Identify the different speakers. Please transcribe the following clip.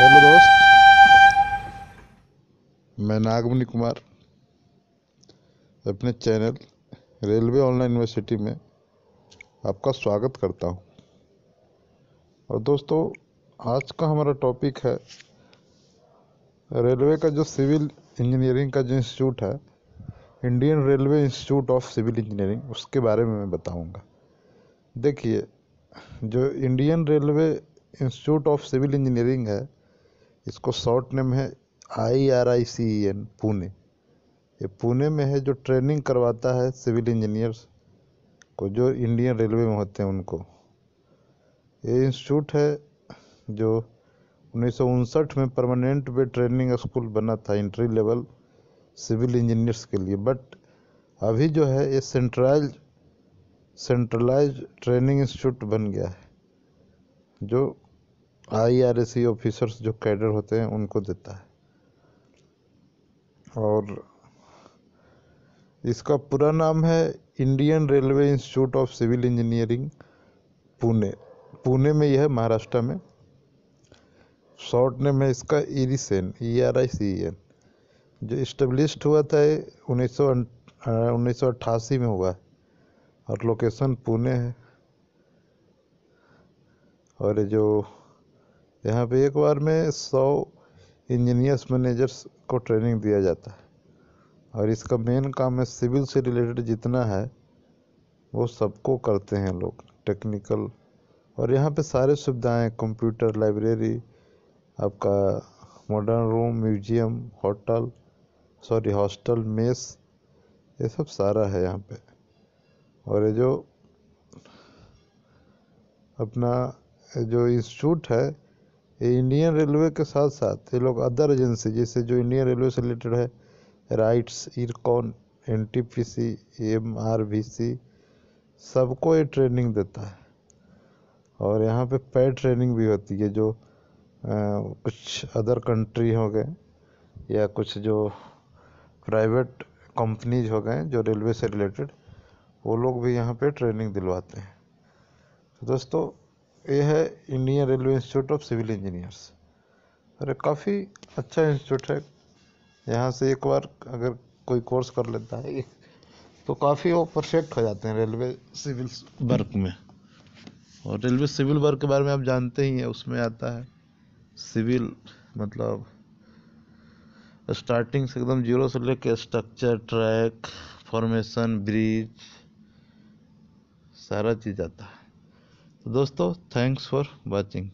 Speaker 1: hello दोस्त मैं नागमणि कुमार अपने चैनल रेलवे ऑनलाइन यूनिवर्सिटी में आपका स्वागत करता हूं और दोस्तों आज का हमारा टॉपिक है रेलवे का जो सिविल इंजीनियरिंग का जो इंस्टीट्यूट है Indian Railway Institute of Civil Engineering उसके बारे में मैं बताऊंगा देखिए जो Indian Railway Institute of Civil Engineering है इसको शॉर्ट नेम है I R I C E N Pune ये पुणे में है जो ट्रेनिंग करवाता है सिविल इंजीनियर्स को जो इंडियन रेलवे में होते हैं उनको ये इंस्टीट्यूट है जो उन्नीस में परमानेंट वे ट्रेनिंग स्कूल बना था इंट्री लेवल सिविल इंजीनियर्स के लिए बट अभी जो है ये सेंट्रलाइज सेंट्रलाइज ट्रेनिंग इंस्टीट्यूट बन गया है जो आईआरसी ऑफिसर्स e जो कैडर होते हैं उनको देता है और इसका पूरा नाम है Indian Railway Institute of Civil Engineering Pune Pune में यह महाराष्ट्र में शॉर्ट नेम है इसका IRICEN E e R I C N e जो इस्टेब्लिश्ड हुआ था उन्नीस सौ उन्नीस में हुआ है और लोकेशन पुणे है और जो यहाँ पे एक बार में सौ इंजीनियर्स मैनेजर्स को ट्रेनिंग दिया जाता है और इसका मेन काम है सिविल से रिलेटेड जितना है वो सबको करते हैं लोग टेक्निकल और यहाँ पे सारे सुविधाएं कंप्यूटर लाइब्रेरी आपका modern room museum hotel sorry hostel mess ये सब सारा है यहाँ पे और ये जो अपना जो इंस्टीट्यूट है इंडियन रेलवे के साथ साथ ये लोग अदर एजेंसी जैसे जो इंडियन रेलवे से रिलेटेड है RITES IRCON N T P C M R V C सबको ये ट्रेनिंग देता है और यहाँ पे पैड ट्रेनिंग भी होती है जो आ, कुछ अदर कंट्री हो गए या कुछ जो प्राइवेट कंपनीज हो गए जो रेलवे से रिलेटेड वो लोग भी यहाँ पे ट्रेनिंग दिलवाते हैं तो दोस्तों ये है Indian Railway Institute of Civil Engineers अरे काफ़ी अच्छा इंस्टीट्यूट है यहाँ से एक बार अगर कोई कोर्स कर लेता है तो काफ़ी वो परफेक्ट हो जाते हैं रेलवे सिविल वर्क में और रेलवे सिविल वर्क के बारे में आप जानते ही हैं उसमें आता है सिविल मतलब स्टार्टिंग से एकदम जीरो से लेके स्ट्रक्चर ट्रैक फॉर्मेशन ब्रिज सारा चीज़ आता है तो दोस्तों थैंक्स फॉर वॉचिंग